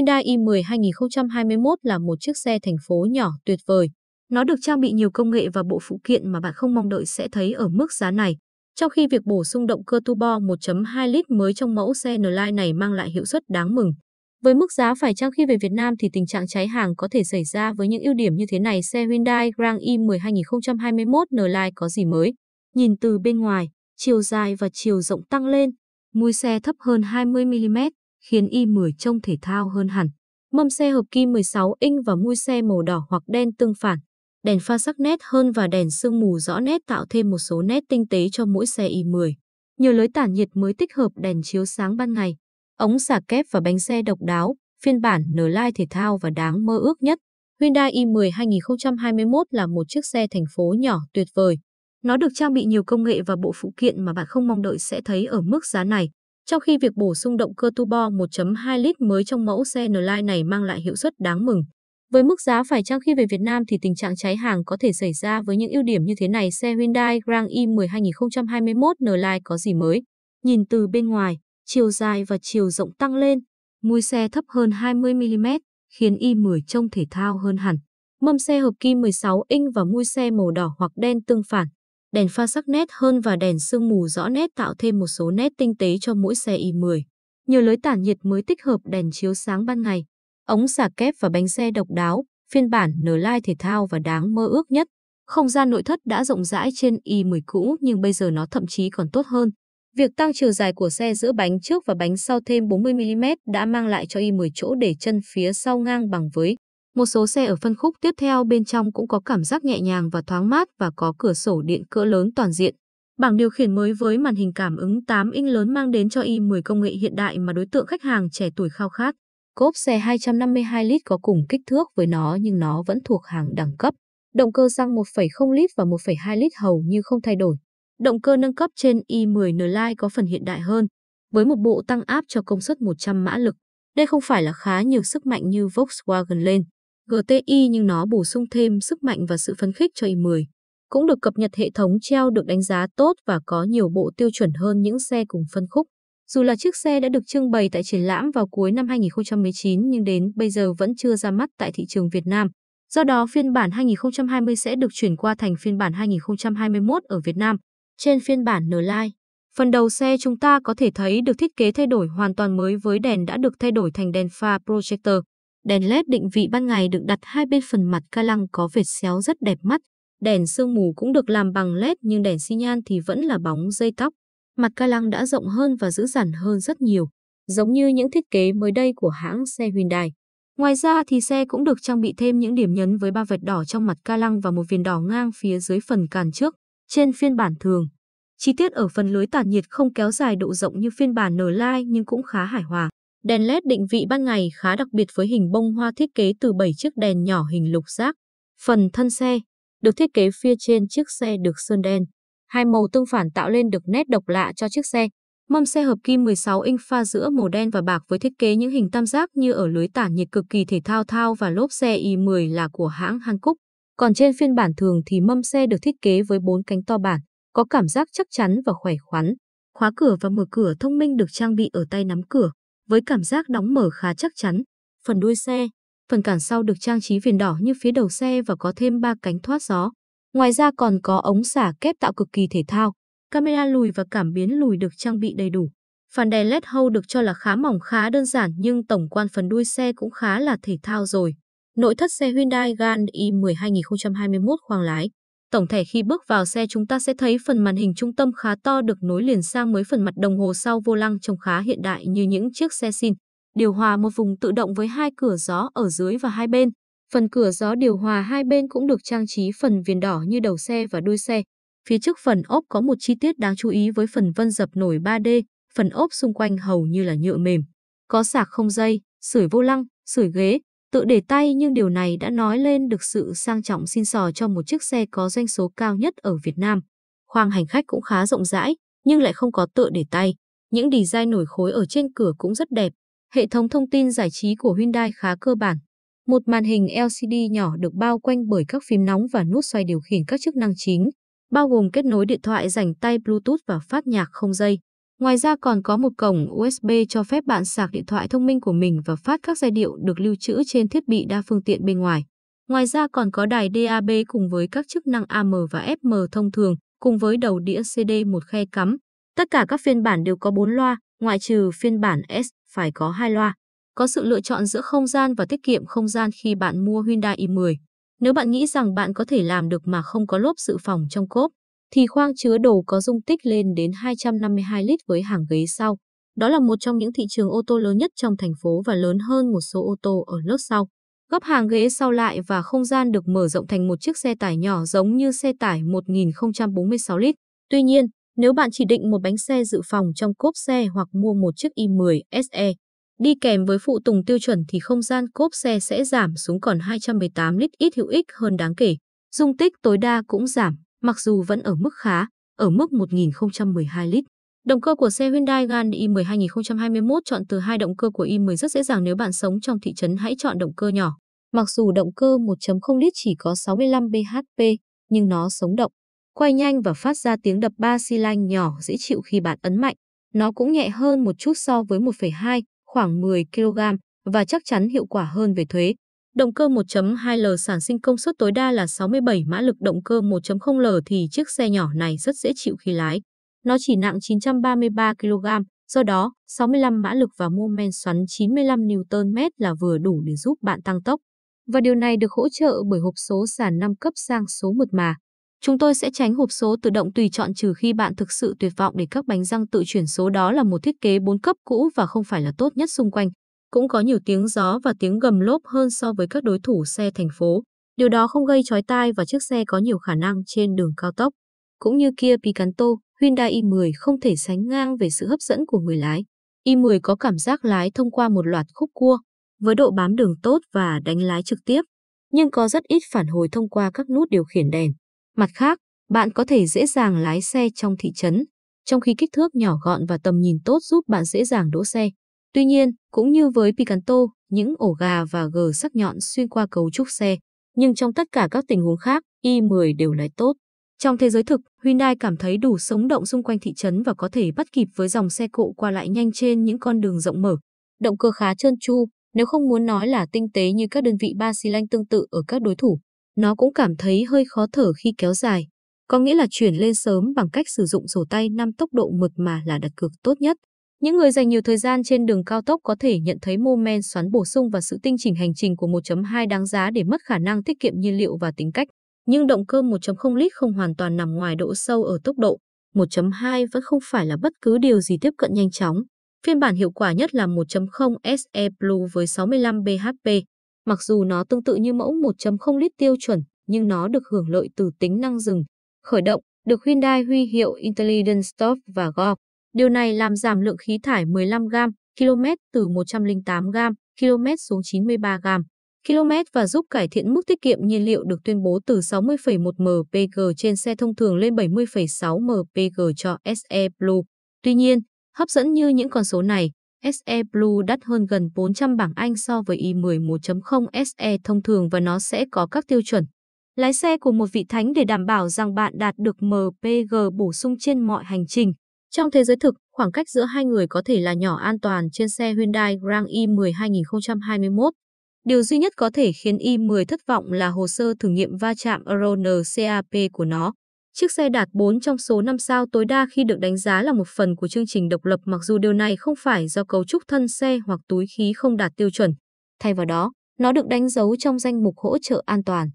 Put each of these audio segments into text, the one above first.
Hyundai i10 2021 là một chiếc xe thành phố nhỏ tuyệt vời. Nó được trang bị nhiều công nghệ và bộ phụ kiện mà bạn không mong đợi sẽ thấy ở mức giá này. Trong khi việc bổ sung động cơ turbo 1.2 lít mới trong mẫu xe N-Line này mang lại hiệu suất đáng mừng. Với mức giá phải chăng khi về Việt Nam thì tình trạng cháy hàng có thể xảy ra với những ưu điểm như thế này xe Hyundai Grand i10 2021 N-Line có gì mới? Nhìn từ bên ngoài, chiều dài và chiều rộng tăng lên, mui xe thấp hơn 20mm, khiến Y10 trông thể thao hơn hẳn. Mâm xe hợp kim 16 inch và mui xe màu đỏ hoặc đen tương phản. Đèn pha sắc nét hơn và đèn sương mù rõ nét tạo thêm một số nét tinh tế cho mỗi xe Y10. Nhiều lưới tản nhiệt mới tích hợp đèn chiếu sáng ban ngày. Ống xả kép và bánh xe độc đáo, phiên bản N-Line thể thao và đáng mơ ước nhất. Hyundai i10 2021 là một chiếc xe thành phố nhỏ tuyệt vời. Nó được trang bị nhiều công nghệ và bộ phụ kiện mà bạn không mong đợi sẽ thấy ở mức giá này trong khi việc bổ sung động cơ turbo 1.2 lít mới trong mẫu xe N-Line này mang lại hiệu suất đáng mừng. Với mức giá phải chăng khi về Việt Nam thì tình trạng cháy hàng có thể xảy ra với những ưu điểm như thế này xe Hyundai Grand i10 2021 N-Line có gì mới? Nhìn từ bên ngoài, chiều dài và chiều rộng tăng lên, mui xe thấp hơn 20mm, khiến i10 trông thể thao hơn hẳn. Mâm xe hợp kim 16 inch và mui xe màu đỏ hoặc đen tương phản đèn pha sắc nét hơn và đèn sương mù rõ nét tạo thêm một số nét tinh tế cho mỗi xe i10. Nhiều lưới tản nhiệt mới tích hợp đèn chiếu sáng ban ngày, ống xả kép và bánh xe độc đáo, phiên bản n lai thể thao và đáng mơ ước nhất. Không gian nội thất đã rộng rãi trên i10 cũ nhưng bây giờ nó thậm chí còn tốt hơn. Việc tăng chiều dài của xe giữa bánh trước và bánh sau thêm 40mm đã mang lại cho i10 chỗ để chân phía sau ngang bằng với một số xe ở phân khúc tiếp theo bên trong cũng có cảm giác nhẹ nhàng và thoáng mát và có cửa sổ điện cỡ lớn toàn diện. Bảng điều khiển mới với màn hình cảm ứng 8 inch lớn mang đến cho i10 công nghệ hiện đại mà đối tượng khách hàng trẻ tuổi khao khát. Cốp xe 252 lít có cùng kích thước với nó nhưng nó vẫn thuộc hàng đẳng cấp. Động cơ xăng 1,0 lít và 1,2 lít hầu như không thay đổi. Động cơ nâng cấp trên i10 N-Line có phần hiện đại hơn, với một bộ tăng áp cho công suất 100 mã lực. Đây không phải là khá nhiều sức mạnh như Volkswagen lên. GTI nhưng nó bổ sung thêm sức mạnh và sự phấn khích cho i10. Cũng được cập nhật hệ thống treo được đánh giá tốt và có nhiều bộ tiêu chuẩn hơn những xe cùng phân khúc. Dù là chiếc xe đã được trưng bày tại triển lãm vào cuối năm 2019 nhưng đến bây giờ vẫn chưa ra mắt tại thị trường Việt Nam. Do đó, phiên bản 2020 sẽ được chuyển qua thành phiên bản 2021 ở Việt Nam. Trên phiên bản N-Line, phần đầu xe chúng ta có thể thấy được thiết kế thay đổi hoàn toàn mới với đèn đã được thay đổi thành đèn pha projector. Đèn LED định vị ban ngày được đặt hai bên phần mặt ca lăng có vệt xéo rất đẹp mắt. Đèn sương mù cũng được làm bằng LED nhưng đèn xi nhan thì vẫn là bóng dây tóc. Mặt ca lăng đã rộng hơn và dữ dằn hơn rất nhiều, giống như những thiết kế mới đây của hãng xe Hyundai. Ngoài ra thì xe cũng được trang bị thêm những điểm nhấn với ba vệt đỏ trong mặt ca lăng và một viền đỏ ngang phía dưới phần càn trước, trên phiên bản thường. Chi tiết ở phần lưới tản nhiệt không kéo dài độ rộng như phiên bản N-Line nhưng cũng khá hài hòa. Đèn LED định vị ban ngày khá đặc biệt với hình bông hoa thiết kế từ 7 chiếc đèn nhỏ hình lục giác. Phần thân xe được thiết kế phía trên chiếc xe được sơn đen. Hai màu tương phản tạo lên được nét độc lạ cho chiếc xe. Mâm xe hợp kim 16 inch pha giữa màu đen và bạc với thiết kế những hình tam giác như ở lưới tản nhiệt cực kỳ thể thao thao và lốp xe i10 là của hãng Hankook. Còn trên phiên bản thường thì mâm xe được thiết kế với bốn cánh to bản, có cảm giác chắc chắn và khỏe khoắn. Khóa cửa và mở cửa thông minh được trang bị ở tay nắm cửa với cảm giác đóng mở khá chắc chắn. Phần đuôi xe, phần cản sau được trang trí viền đỏ như phía đầu xe và có thêm ba cánh thoát gió. Ngoài ra còn có ống xả kép tạo cực kỳ thể thao, camera lùi và cảm biến lùi được trang bị đầy đủ. Phần đèn LED hâu được cho là khá mỏng khá đơn giản nhưng tổng quan phần đuôi xe cũng khá là thể thao rồi. Nội thất xe Hyundai Grand i10 2021 khoang lái Tổng thể khi bước vào xe chúng ta sẽ thấy phần màn hình trung tâm khá to được nối liền sang với phần mặt đồng hồ sau vô lăng trông khá hiện đại như những chiếc xe xin. Điều hòa một vùng tự động với hai cửa gió ở dưới và hai bên. Phần cửa gió điều hòa hai bên cũng được trang trí phần viền đỏ như đầu xe và đuôi xe. Phía trước phần ốp có một chi tiết đáng chú ý với phần vân dập nổi 3D, phần ốp xung quanh hầu như là nhựa mềm. Có sạc không dây, sưởi vô lăng, sưởi ghế, Tự để tay nhưng điều này đã nói lên được sự sang trọng xin sò cho một chiếc xe có doanh số cao nhất ở Việt Nam. Khoang hành khách cũng khá rộng rãi, nhưng lại không có tựa để tay. Những design nổi khối ở trên cửa cũng rất đẹp. Hệ thống thông tin giải trí của Hyundai khá cơ bản. Một màn hình LCD nhỏ được bao quanh bởi các phím nóng và nút xoay điều khiển các chức năng chính, bao gồm kết nối điện thoại rảnh tay Bluetooth và phát nhạc không dây. Ngoài ra còn có một cổng USB cho phép bạn sạc điện thoại thông minh của mình và phát các giai điệu được lưu trữ trên thiết bị đa phương tiện bên ngoài. Ngoài ra còn có đài DAB cùng với các chức năng AM và FM thông thường, cùng với đầu đĩa CD một khe cắm. Tất cả các phiên bản đều có 4 loa, ngoại trừ phiên bản S phải có 2 loa. Có sự lựa chọn giữa không gian và tiết kiệm không gian khi bạn mua Hyundai i10. Nếu bạn nghĩ rằng bạn có thể làm được mà không có lốp dự phòng trong cốp, thì khoang chứa đồ có dung tích lên đến 252 lít với hàng ghế sau. Đó là một trong những thị trường ô tô lớn nhất trong thành phố và lớn hơn một số ô tô ở lớp sau. Gấp hàng ghế sau lại và không gian được mở rộng thành một chiếc xe tải nhỏ giống như xe tải 1046 lít. Tuy nhiên, nếu bạn chỉ định một bánh xe dự phòng trong cốp xe hoặc mua một chiếc i10 SE, đi kèm với phụ tùng tiêu chuẩn thì không gian cốp xe sẽ giảm xuống còn 218 lít ít hữu ích hơn đáng kể. Dung tích tối đa cũng giảm mặc dù vẫn ở mức khá, ở mức 1012 lít. Động cơ của xe Hyundai Grand i10 2021 chọn từ hai động cơ của i10 rất dễ dàng nếu bạn sống trong thị trấn hãy chọn động cơ nhỏ. Mặc dù động cơ 1.0 lít chỉ có 65 bhp, nhưng nó sống động, quay nhanh và phát ra tiếng đập ba xi lanh nhỏ dễ chịu khi bạn ấn mạnh. Nó cũng nhẹ hơn một chút so với 1.2, khoảng 10 kg và chắc chắn hiệu quả hơn về thuế, Động cơ 1.2L sản sinh công suất tối đa là 67 mã lực, động cơ 1.0L thì chiếc xe nhỏ này rất dễ chịu khi lái. Nó chỉ nặng 933 kg, do đó 65 mã lực và mô men xoắn 95 Nm là vừa đủ để giúp bạn tăng tốc. Và điều này được hỗ trợ bởi hộp số sàn 5 cấp sang số mượt mà. Chúng tôi sẽ tránh hộp số tự động tùy chọn trừ khi bạn thực sự tuyệt vọng để các bánh răng tự chuyển số đó là một thiết kế 4 cấp cũ và không phải là tốt nhất xung quanh cũng có nhiều tiếng gió và tiếng gầm lốp hơn so với các đối thủ xe thành phố. Điều đó không gây chói tai và chiếc xe có nhiều khả năng trên đường cao tốc. Cũng như Kia Picanto, Hyundai i10 không thể sánh ngang về sự hấp dẫn của người lái. i10 có cảm giác lái thông qua một loạt khúc cua, với độ bám đường tốt và đánh lái trực tiếp, nhưng có rất ít phản hồi thông qua các nút điều khiển đèn. Mặt khác, bạn có thể dễ dàng lái xe trong thị trấn, trong khi kích thước nhỏ gọn và tầm nhìn tốt giúp bạn dễ dàng đỗ xe. Tuy nhiên, cũng như với Picanto, những ổ gà và gờ sắc nhọn xuyên qua cấu trúc xe, nhưng trong tất cả các tình huống khác, i10 đều lại tốt. Trong thế giới thực, Hyundai cảm thấy đủ sống động xung quanh thị trấn và có thể bắt kịp với dòng xe cộ qua lại nhanh trên những con đường rộng mở. Động cơ khá trơn tru, nếu không muốn nói là tinh tế như các đơn vị ba xi lanh tương tự ở các đối thủ, nó cũng cảm thấy hơi khó thở khi kéo dài. Có nghĩa là chuyển lên sớm bằng cách sử dụng sổ tay 5 tốc độ mượt mà là đặt cược tốt nhất. Những người dành nhiều thời gian trên đường cao tốc có thể nhận thấy mô men xoắn bổ sung và sự tinh chỉnh hành trình của 1.2 đáng giá để mất khả năng tiết kiệm nhiên liệu và tính cách. Nhưng động cơ 1.0 lít không hoàn toàn nằm ngoài độ sâu ở tốc độ. 1.2 vẫn không phải là bất cứ điều gì tiếp cận nhanh chóng. Phiên bản hiệu quả nhất là 1.0 SE Blue với 65 bhp. Mặc dù nó tương tự như mẫu 1.0 lít tiêu chuẩn, nhưng nó được hưởng lợi từ tính năng dừng, khởi động, được Hyundai huy hiệu Intelligent Stop và Go. Điều này làm giảm lượng khí thải 15 gram km từ 108 gram km xuống 93 gram km và giúp cải thiện mức tiết kiệm nhiên liệu được tuyên bố từ 60,1 mpg trên xe thông thường lên 70,6 mpg cho SE Blue. Tuy nhiên, hấp dẫn như những con số này, SE Blue đắt hơn gần 400 bảng Anh so với i11.0 SE thông thường và nó sẽ có các tiêu chuẩn. Lái xe của một vị thánh để đảm bảo rằng bạn đạt được MPG bổ sung trên mọi hành trình. Trong thế giới thực, khoảng cách giữa hai người có thể là nhỏ an toàn trên xe Hyundai Grand i10 2021. Điều duy nhất có thể khiến i10 thất vọng là hồ sơ thử nghiệm va chạm Euro NCAP của nó. Chiếc xe đạt 4 trong số 5 sao tối đa khi được đánh giá là một phần của chương trình độc lập mặc dù điều này không phải do cấu trúc thân xe hoặc túi khí không đạt tiêu chuẩn. Thay vào đó, nó được đánh dấu trong danh mục hỗ trợ an toàn.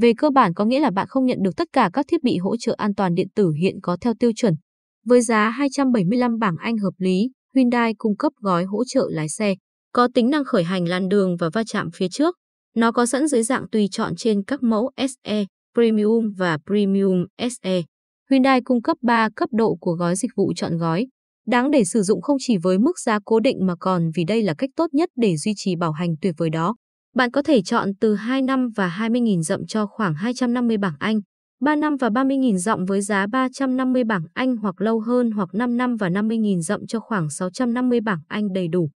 Về cơ bản có nghĩa là bạn không nhận được tất cả các thiết bị hỗ trợ an toàn điện tử hiện có theo tiêu chuẩn. Với giá 275 bảng Anh hợp lý, Hyundai cung cấp gói hỗ trợ lái xe, có tính năng khởi hành làn đường và va chạm phía trước. Nó có sẵn dưới dạng tùy chọn trên các mẫu SE, Premium và Premium SE. Hyundai cung cấp 3 cấp độ của gói dịch vụ chọn gói. Đáng để sử dụng không chỉ với mức giá cố định mà còn vì đây là cách tốt nhất để duy trì bảo hành tuyệt vời đó. Bạn có thể chọn từ 2 năm và 20.000 dặm cho khoảng 250 bảng Anh. 3 năm và 30.000 dặm với giá 350 bảng Anh hoặc lâu hơn hoặc 5 năm và 50.000 dặm cho khoảng 650 bảng Anh đầy đủ.